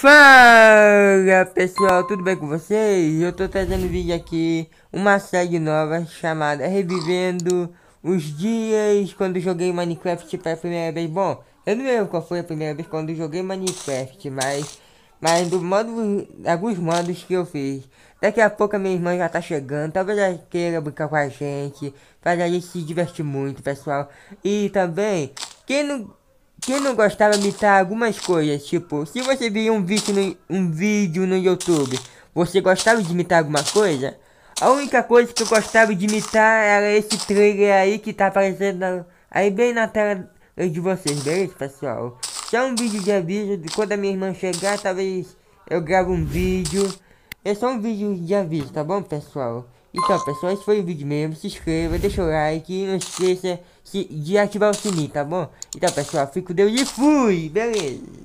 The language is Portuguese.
Fala pessoal, tudo bem com vocês? Eu tô trazendo um vídeo aqui, uma série nova chamada Revivendo os Dias quando joguei Minecraft pela primeira vez. Bom, eu não lembro qual foi a primeira vez quando joguei Minecraft, mas, mas do modo, alguns modos que eu fiz. Daqui a pouco a minha irmã já tá chegando, talvez ela queira brincar com a gente, fazer a gente se divertir muito, pessoal. E também, quem não quem não gostava de imitar algumas coisas, tipo, se você via um vídeo no, um vídeo no YouTube, você gostava de imitar alguma coisa? A única coisa que eu gostava de imitar era esse trailer aí que tá aparecendo aí bem na tela de vocês, beleza, pessoal? Só um vídeo de aviso de quando a minha irmã chegar, talvez eu grave um vídeo. É só um vídeo de aviso, tá bom, pessoal? Então, pessoal, esse foi o vídeo mesmo. Se inscreva, deixa o like e não esqueça de ativar o sininho, tá bom? Então, pessoal, fico Deus e fui! Beleza!